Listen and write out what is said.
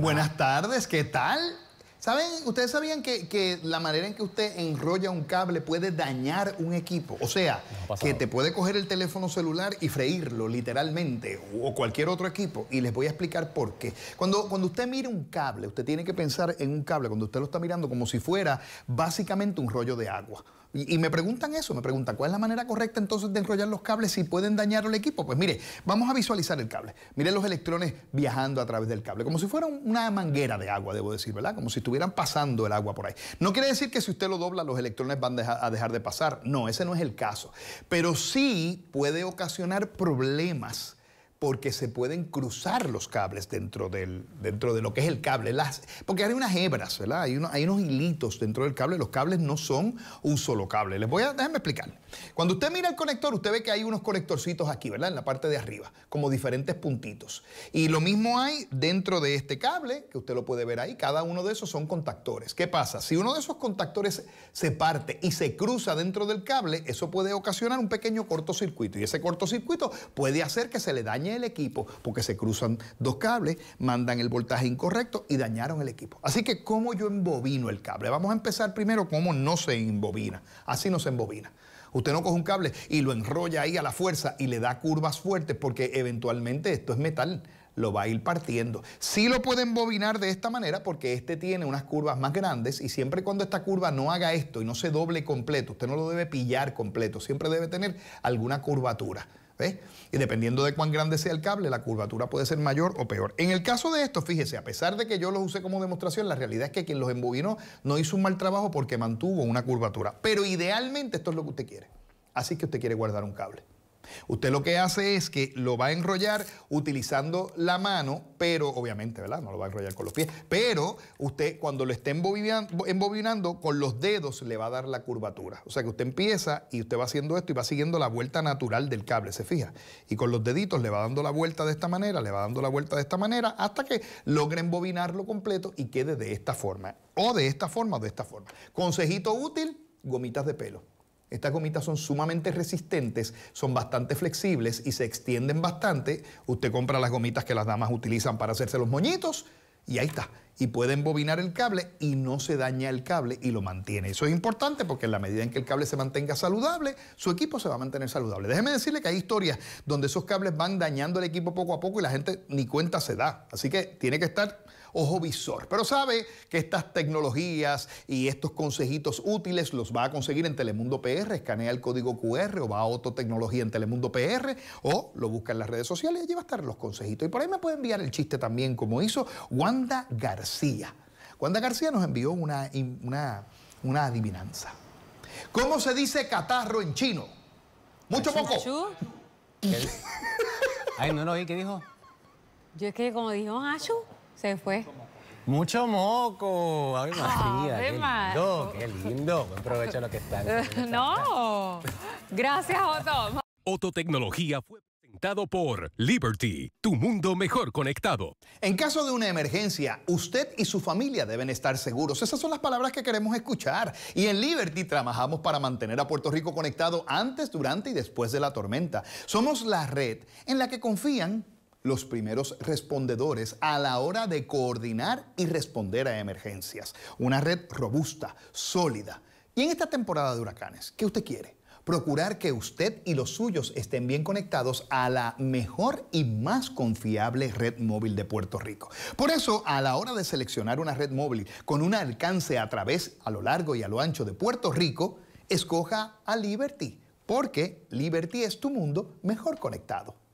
Buenas tardes, ¿qué tal? ¿Saben? ¿Ustedes sabían que, la manera en que usted enrolla un cable puede dañar un equipo? O sea, que te puede coger el teléfono celular y freírlo literalmente o cualquier otro equipo. Y les voy a explicar por qué. Cuando, cuando usted mira un cable, usted tiene que pensar en un cable, cuando usted lo está mirando como si fuera básicamente un rollo de agua. Y, me preguntan eso, me preguntan, ¿cuál es la manera correcta entonces de enrollar los cables si pueden dañar el equipo? Pues mire, vamos a visualizar el cable. Mire los electrones viajando a través del cable, como si fuera una manguera de agua, debo decir, ¿verdad? Como si estuvieran pasando el agua por ahí. No quiere decir que si usted lo dobla los electrones van a dejar de pasar. No, ese no es el caso. Pero sí puede ocasionar problemas porque se pueden cruzar los cables dentro, del, dentro de lo que es el cable. Las, porque hay unas hebras, ¿verdad? Hay, hay, unos hilitos dentro del cable. Los cables no son un solo cable. Les voy a, déjenme explicar. Cuando usted mira el conector, usted ve que hay unos conectorcitos aquí, ¿verdad? En la parte de arriba, como diferentes puntitos. Y lo mismo hay dentro de este cable, que usted lo puede ver ahí. Cada uno de esos son contactores. ¿Qué pasa? Si uno de esos contactores se parte y se cruza dentro del cable, eso puede ocasionar un pequeño cortocircuito. Y ese cortocircuito puede hacer que se le dañe el equipo porque se cruzan dos cables, mandan el voltaje incorrecto y dañaron el equipo. Así que, ¿cómo yo embobino el cable? Vamos a empezar primero cómo no se embobina. Así no se embobina. Usted no coge un cable y lo enrolla ahí a la fuerza y le da curvas fuertes porque eventualmente esto es metal lo va a ir partiendo. Sí lo pueden bobinar de esta manera porque este tiene unas curvas más grandes y siempre cuando esta curva no haga esto y no se doble completo, usted no lo debe pillar completo, siempre debe tener alguna curvatura. ¿ves? Y dependiendo de cuán grande sea el cable, la curvatura puede ser mayor o peor. En el caso de esto, fíjese, a pesar de que yo los usé como demostración, la realidad es que quien los embobinó no hizo un mal trabajo porque mantuvo una curvatura. Pero idealmente esto es lo que usted quiere. Así que usted quiere guardar un cable. Usted lo que hace es que lo va a enrollar utilizando la mano, pero obviamente, ¿verdad? No lo va a enrollar con los pies. Pero usted cuando lo esté embobinando con los dedos le va a dar la curvatura. O sea que usted empieza y usted va haciendo esto y va siguiendo la vuelta natural del cable, ¿se fija? Y con los deditos le va dando la vuelta de esta manera, le va dando la vuelta de esta manera hasta que logre embobinarlo completo y quede de esta forma. O de esta forma o de esta forma. Consejito útil, gomitas de pelo. Estas gomitas son sumamente resistentes, son bastante flexibles y se extienden bastante. Usted compra las gomitas que las damas utilizan para hacerse los moñitos y ahí está y puede embobinar el cable y no se daña el cable y lo mantiene. Eso es importante porque en la medida en que el cable se mantenga saludable, su equipo se va a mantener saludable. Déjeme decirle que hay historias donde esos cables van dañando el equipo poco a poco y la gente ni cuenta se da. Así que tiene que estar ojo visor. Pero sabe que estas tecnologías y estos consejitos útiles los va a conseguir en Telemundo PR. Escanea el código QR o va a tecnología en Telemundo PR o lo busca en las redes sociales y allí va a estar los consejitos. Y por ahí me puede enviar el chiste también como hizo Wanda García García. Wanda García nos envió una, una, una adivinanza. ¿Cómo se dice catarro en chino? ¿Mucho moco! Ay, no lo oí, ¿qué dijo? Yo es que como dijo MACHU, se fue. Mucho moco. Ay, María. qué lindo, qué lindo. Buen provecho que está. no. Gracias, Otto. Ototecnología fue por Liberty, tu mundo mejor conectado. En caso de una emergencia, usted y su familia deben estar seguros. Esas son las palabras que queremos escuchar. Y en Liberty trabajamos para mantener a Puerto Rico conectado antes, durante y después de la tormenta. Somos la red en la que confían los primeros respondedores a la hora de coordinar y responder a emergencias. Una red robusta, sólida. Y en esta temporada de huracanes, ¿qué usted quiere? procurar que usted y los suyos estén bien conectados a la mejor y más confiable red móvil de Puerto Rico. Por eso, a la hora de seleccionar una red móvil con un alcance a través, a lo largo y a lo ancho de Puerto Rico, escoja a Liberty, porque Liberty es tu mundo mejor conectado.